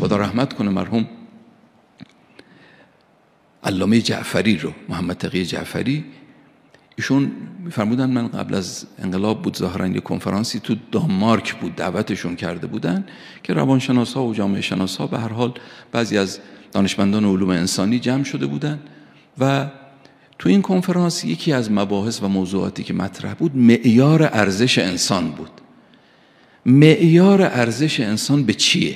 خدا رحمت کنه مرحوم علامه جعفری رو محمد تقی جعفری ایشون میفرمودن من قبل از انقلاب بود ظاهرا یه کنفرانسی تو دانمارک بود دعوتشون کرده بودن که روانشناس ها و جامعه شناس ها به هر حال بعضی از دانشمندان علوم انسانی جمع شده بودن و تو این کنفرانس یکی از مباحث و موضوعاتی که مطرح بود معیار ارزش انسان بود معیار ارزش انسان به چیه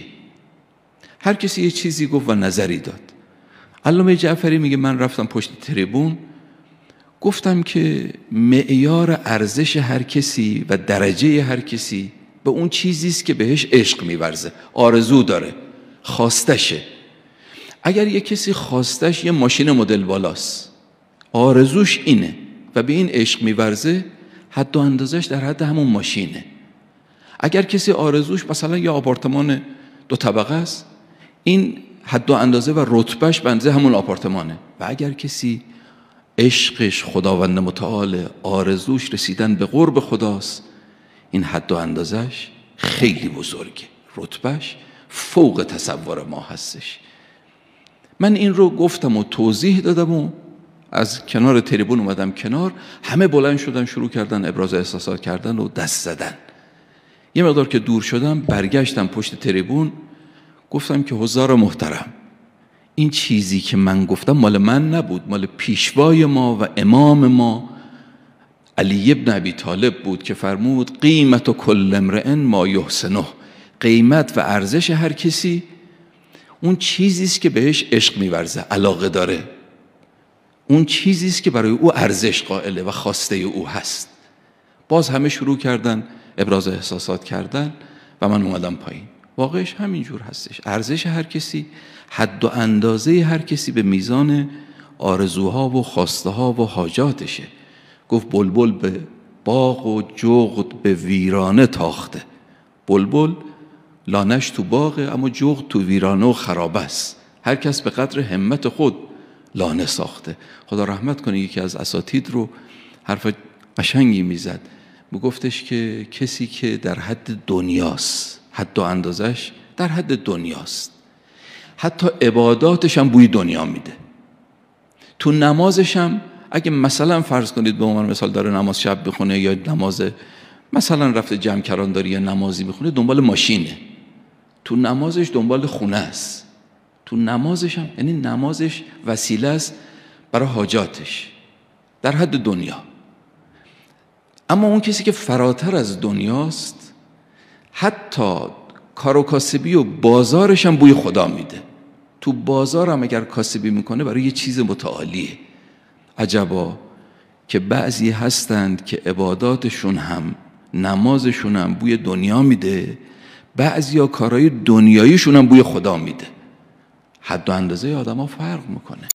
هر کسی یه چیزی گفت و نظری داد علامه جعفری میگه من رفتم پشت تریبون گفتم که معیار ارزش هر کسی و درجه هر کسی به اون چیزی است که بهش عشق میورزه آرزو داره خواستشه اگر یه کسی خواستش یه ماشین مدل بالاست آرزوش اینه و به این عشق میورزه حد و اندازش در حد همون ماشینه اگر کسی آرزوش مثلا یه آپارتمان دو طبقه است این حد و اندازه و رتبهش بنزه همون آپارتمانه و اگر کسی عشقش خداوند متعال آرزوش رسیدن به قرب خداست این حد و اندازش خیلی بزرگه رتبهش فوق تصور ما هستش من این رو گفتم و توضیح دادم و از کنار تریبون اومدم کنار همه بلند شدن شروع کردن ابراز احساسات کردن و دست زدن یه مقدار که دور شدم برگشتم پشت تریبون گفتم که هزارا محترم این چیزی که من گفتم مال من نبود مال پیشوای ما و امام ما علی ابن ابی طالب بود که فرمود قیمت و کل امرئن ما یحسنه قیمت و ارزش هر کسی اون چیزی است که بهش عشق میورزه علاقه داره اون چیزی است که برای او ارزش قائله و خواسته او هست باز همه شروع کردن ابراز احساسات کردن و من اومدم پایین واقعش همینجور هستش ارزش هر کسی حد و اندازه هر کسی به میزان آرزوها و خواسته ها و حاجاتشه گفت بلبل به باغ و جغد به ویرانه تاخته بلبل لانش تو باغه اما جغد تو ویرانه و خرابه است هر کس به قدر همت خود لانه ساخته خدا رحمت کنه یکی از اساتید رو حرف قشنگی میزد میگفتش که کسی که در حد دنیاست حتی اندازش در حد دنیاست حتی عباداتش هم بوی دنیا میده تو نمازش هم اگه مثلا فرض کنید به عنوان مثال داره نماز شب بخونه یا نماز مثلا رفته کران داری یا نمازی میخونه دنبال ماشینه تو نمازش دنبال خونه است تو نمازش هم یعنی نمازش وسیله است برای حاجاتش در حد دنیا اما اون کسی که فراتر از دنیاست حتی کار و کاسبی و بازارش هم بوی خدا میده تو بازار هم اگر کاسبی میکنه برای یه چیز متعالیه عجبا که بعضی هستند که عباداتشون هم نمازشون هم بوی دنیا میده بعضی ها کارهای دنیاییشون هم بوی خدا میده حد و اندازه آدم فرق میکنه